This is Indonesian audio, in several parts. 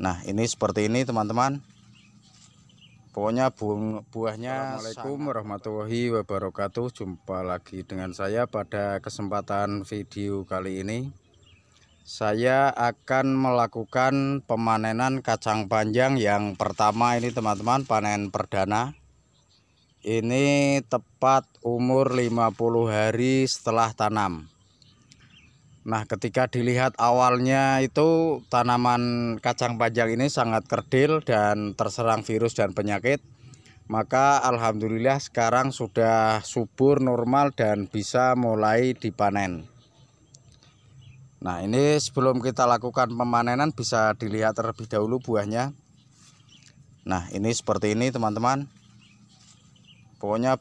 Nah ini seperti ini teman-teman Pokoknya buah buahnya Assalamualaikum warahmatullahi wabarakatuh Jumpa lagi dengan saya pada kesempatan video kali ini Saya akan melakukan pemanenan kacang panjang yang pertama ini teman-teman Panen perdana Ini tepat umur 50 hari setelah tanam Nah ketika dilihat awalnya itu tanaman kacang panjang ini sangat kerdil dan terserang virus dan penyakit maka alhamdulillah sekarang sudah subur normal dan bisa mulai dipanen. Nah, ini sebelum kita lakukan pemanenan bisa dilihat terlebih dahulu buahnya. Nah, ini seperti ini teman-teman. Pokoknya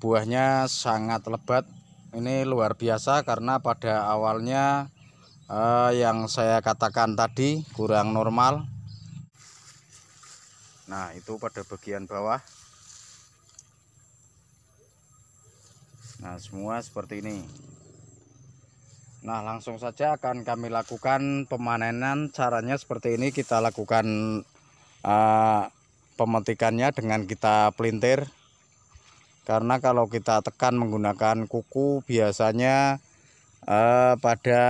buahnya sangat lebat ini luar biasa karena pada awalnya eh, yang saya katakan tadi kurang normal nah itu pada bagian bawah nah semua seperti ini Nah langsung saja akan kami lakukan pemanenan caranya seperti ini kita lakukan eh, pemetikannya dengan kita pelintir karena kalau kita tekan menggunakan kuku biasanya eh, pada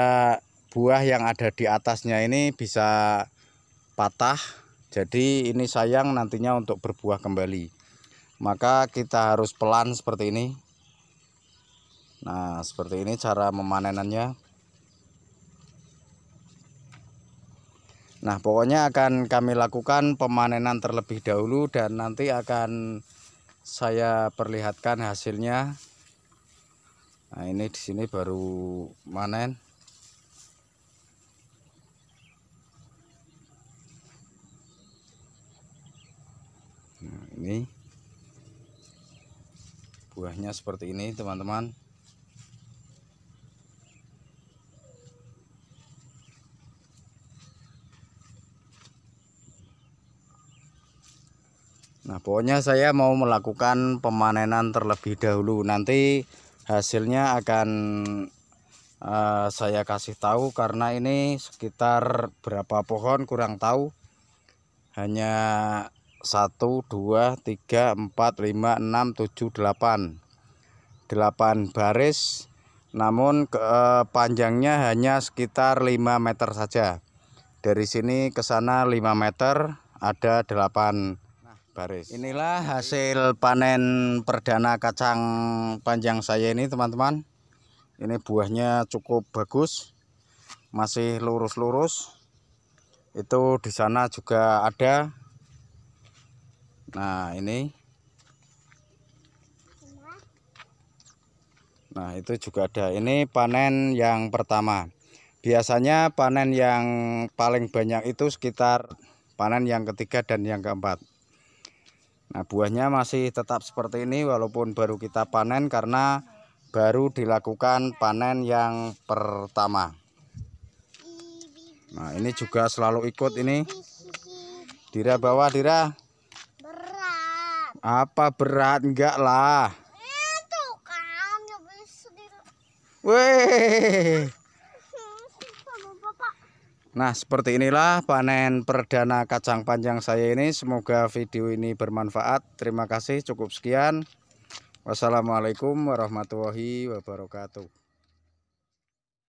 buah yang ada di atasnya ini bisa patah jadi ini sayang nantinya untuk berbuah kembali maka kita harus pelan seperti ini nah seperti ini cara memanenannya nah pokoknya akan kami lakukan pemanenan terlebih dahulu dan nanti akan saya perlihatkan hasilnya nah ini di sini baru manen nah ini buahnya seperti ini teman-teman Nah pokoknya saya mau melakukan pemanenan terlebih dahulu nanti hasilnya akan uh, saya kasih tahu karena ini sekitar berapa pohon kurang tahu hanya 1 2 3 4 5 6 7 8 8 baris namun ke, uh, panjangnya hanya sekitar 5 meter saja dari sini ke sana 5 meter ada 8 meter baris. Inilah hasil panen perdana kacang panjang saya ini teman-teman. Ini buahnya cukup bagus. Masih lurus-lurus. Itu di sana juga ada. Nah, ini. Nah, itu juga ada. Ini panen yang pertama. Biasanya panen yang paling banyak itu sekitar panen yang ketiga dan yang keempat. Nah buahnya masih tetap seperti ini walaupun baru kita panen karena baru dilakukan panen yang pertama. Nah ini juga selalu ikut ini. Dira bawah Dira. Berat. Apa berat enggak lah. Itu kan. Weh. Nah seperti inilah panen perdana kacang panjang saya ini Semoga video ini bermanfaat Terima kasih cukup sekian Wassalamualaikum warahmatullahi wabarakatuh